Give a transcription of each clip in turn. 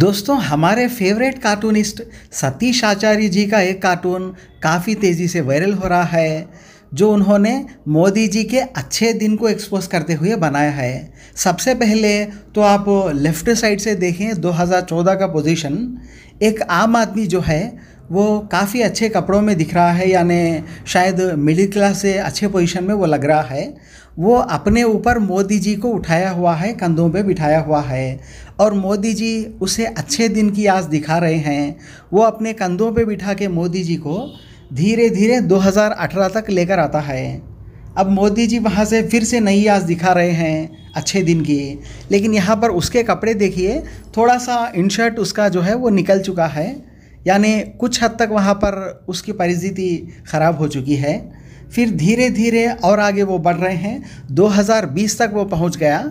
दोस्तों हमारे favourite cartoonist Satish Acharya ji का एक कार्टून काफ़ी तेज़ी से वायरल हो रहा है जो उन्होंने मोदी जी के अच्छे दिन को एक्सपोज करते हुए बनाया है सबसे पहले तो आप लेफ्ट साइड से देखें 2014 का पोजीशन एक आम आदमी जो है वो काफ़ी अच्छे कपड़ों में दिख रहा है यानी शायद मिडिल क्लास से अच्छे पोजीशन में वो लग रहा है वो अपने ऊपर मोदी जी को उठाया हुआ है कंधों पे बिठाया हुआ है और मोदी जी उसे अच्छे दिन की आस दिखा रहे हैं वो अपने कंधों पे बिठा के मोदी जी को धीरे धीरे 2018 तक लेकर आता है अब मोदी जी वहाँ से फिर से नई आज दिखा रहे हैं अच्छे दिन की लेकिन यहाँ पर उसके कपड़े देखिए थोड़ा सा इन शर्ट उसका जो है वो निकल चुका है यानी कुछ हद तक वहाँ पर उसकी परिस्थिति ख़राब हो चुकी है फिर धीरे धीरे और आगे वो बढ़ रहे हैं 2020 तक वो पहुँच गया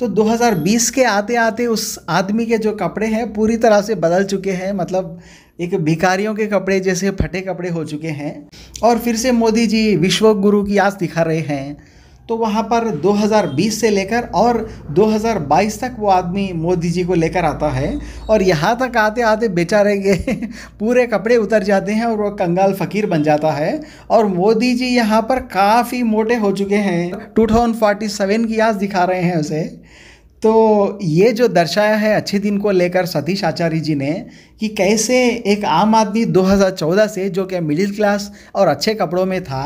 तो 2020 के आते आते उस आदमी के जो कपड़े हैं पूरी तरह से बदल चुके हैं मतलब एक भिखारियों के कपड़े जैसे फटे कपड़े हो चुके हैं और फिर से मोदी जी विश्व गुरु की आस दिखा रहे हैं तो वहाँ पर 2020 से लेकर और 2022 तक वो आदमी मोदी जी को लेकर आता है और यहाँ तक आते आते बेचारे ये पूरे कपड़े उतर जाते हैं और वो कंगाल फकीर बन जाता है और मोदी जी यहाँ पर काफ़ी मोटे हो चुके हैं सेवन की आज दिखा रहे हैं उसे तो ये जो दर्शाया है अच्छे दिन को लेकर सतीश आचार्य जी ने कि कैसे एक आम आदमी 2014 से जो कि मिडिल क्लास और अच्छे कपड़ों में था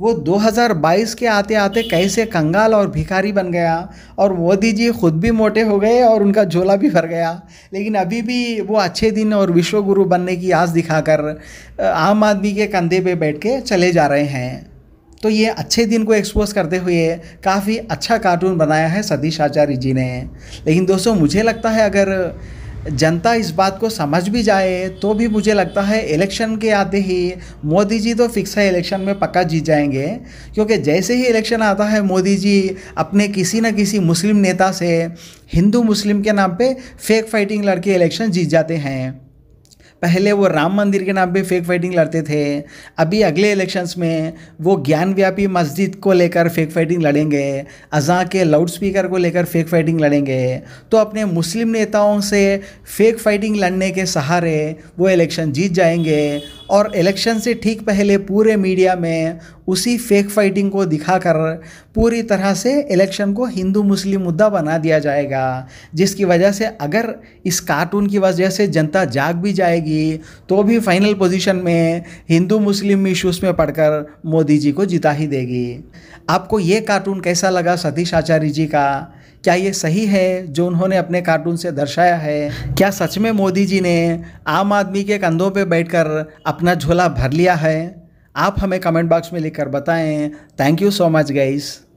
वो 2022 के आते आते कैसे कंगाल और भिखारी बन गया और मोदी जी खुद भी मोटे हो गए और उनका झोला भी भर गया लेकिन अभी भी वो अच्छे दिन और विश्व गुरु बनने की आस दिखाकर आम आदमी के कंधे पे बैठ के चले जा रहे हैं तो ये अच्छे दिन को एक्सपोज करते हुए काफ़ी अच्छा कार्टून बनाया है सतीश आचार्य जी ने लेकिन दोस्तों मुझे लगता है अगर जनता इस बात को समझ भी जाए तो भी मुझे लगता है इलेक्शन के आते ही मोदी जी तो फिक्स है इलेक्शन में पक्का जीत जाएंगे क्योंकि जैसे ही इलेक्शन आता है मोदी जी अपने किसी न किसी मुस्लिम नेता से हिंदू मुस्लिम के नाम पे फेक फाइटिंग लड़के इलेक्शन जीत जाते हैं पहले वो राम मंदिर के नाम पे फेक फाइटिंग लड़ते थे अभी अगले इलेक्शंस में वो ज्ञानव्यापी मस्जिद को लेकर फेक फाइटिंग लड़ेंगे अज़ा के लाउड स्पीकर को लेकर फेक फाइटिंग लड़ेंगे तो अपने मुस्लिम नेताओं से फेक फाइटिंग लड़ने के सहारे वो इलेक्शन जीत जाएंगे और इलेक्शन से ठीक पहले पूरे मीडिया में उसी फेक फाइटिंग को दिखाकर पूरी तरह से इलेक्शन को हिंदू मुस्लिम मुद्दा बना दिया जाएगा जिसकी वजह से अगर इस कार्टून की वजह से जनता जाग भी जाएगी तो भी फाइनल पोजीशन में हिंदू मुस्लिम इशूज़ में पढ़कर मोदी जी को जिता ही देगी आपको ये कार्टून कैसा लगा सतीश आचार्य जी का क्या ये सही है जो उन्होंने अपने कार्टून से दर्शाया है क्या सच में मोदी जी ने आम आदमी के कंधों पर बैठकर अपना झोला भर लिया है आप हमें कमेंट बॉक्स में लिखकर बताएं thank you so much guys